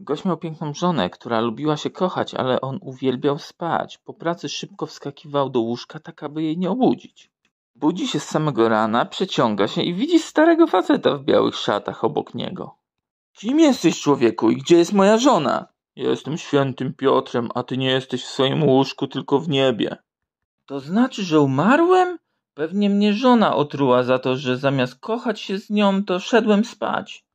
Gość miał piękną żonę, która lubiła się kochać, ale on uwielbiał spać. Po pracy szybko wskakiwał do łóżka, tak aby jej nie obudzić. Budzi się z samego rana, przeciąga się i widzi starego faceta w białych szatach obok niego. Kim jesteś, człowieku, i gdzie jest moja żona? Jestem świętym Piotrem, a ty nie jesteś w swoim łóżku, tylko w niebie. To znaczy, że umarłem? Pewnie mnie żona otruła za to, że zamiast kochać się z nią, to szedłem spać.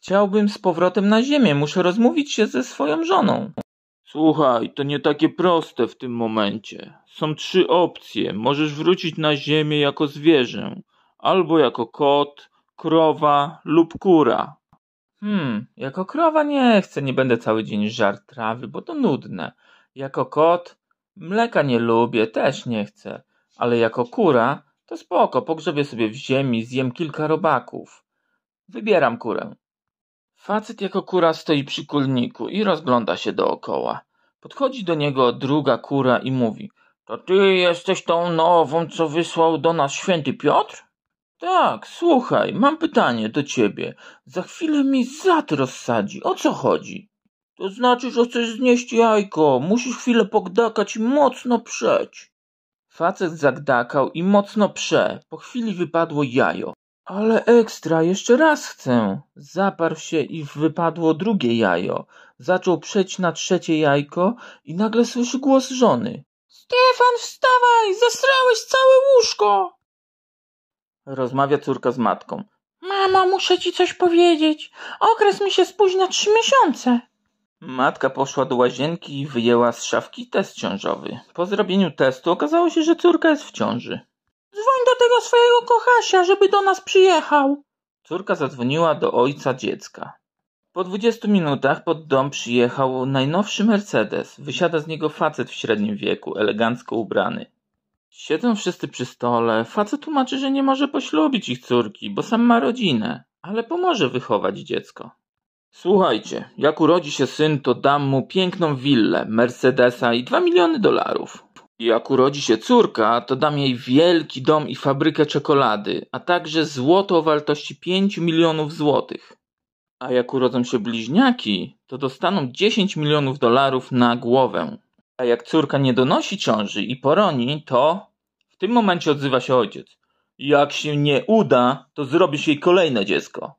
Chciałbym z powrotem na ziemię, muszę rozmówić się ze swoją żoną. Słuchaj, to nie takie proste w tym momencie. Są trzy opcje. Możesz wrócić na ziemię jako zwierzę, albo jako kot, krowa lub kura. Hmm, jako krowa nie chcę, nie będę cały dzień żar trawy, bo to nudne. Jako kot mleka nie lubię, też nie chcę, ale jako kura to spoko, pogrzebię sobie w ziemi, zjem kilka robaków. Wybieram kurę. Facet jako kura stoi przy kulniku i rozgląda się dookoła. Podchodzi do niego druga kura i mówi – To ty jesteś tą nową, co wysłał do nas święty Piotr? – Tak, słuchaj, mam pytanie do ciebie. Za chwilę mi zat rozsadzi. O co chodzi? – To znaczy, że chcesz znieść jajko. Musisz chwilę pogdakać i mocno przeć. Facet zagdakał i mocno prze. Po chwili wypadło jajo. Ale ekstra, jeszcze raz chcę. Zaparł się i wypadło drugie jajo. Zaczął przeć na trzecie jajko i nagle słyszy głos żony. Stefan, wstawaj, zasrałeś całe łóżko. Rozmawia córka z matką. Mama, muszę ci coś powiedzieć. Okres mi się spóźnia trzy miesiące. Matka poszła do łazienki i wyjęła z szafki test ciążowy. Po zrobieniu testu okazało się, że córka jest w ciąży tego swojego kochasia, żeby do nas przyjechał. Córka zadzwoniła do ojca dziecka. Po dwudziestu minutach pod dom przyjechał najnowszy Mercedes. Wysiada z niego facet w średnim wieku, elegancko ubrany. Siedzą wszyscy przy stole. Facet tłumaczy, że nie może poślubić ich córki, bo sam ma rodzinę, ale pomoże wychować dziecko. Słuchajcie, jak urodzi się syn, to dam mu piękną willę, Mercedesa i dwa miliony dolarów. Jak urodzi się córka, to dam jej wielki dom i fabrykę czekolady, a także złoto o wartości 5 milionów złotych. A jak urodzą się bliźniaki, to dostaną 10 milionów dolarów na głowę. A jak córka nie donosi ciąży i poroni, to w tym momencie odzywa się ojciec. Jak się nie uda, to zrobisz jej kolejne dziecko.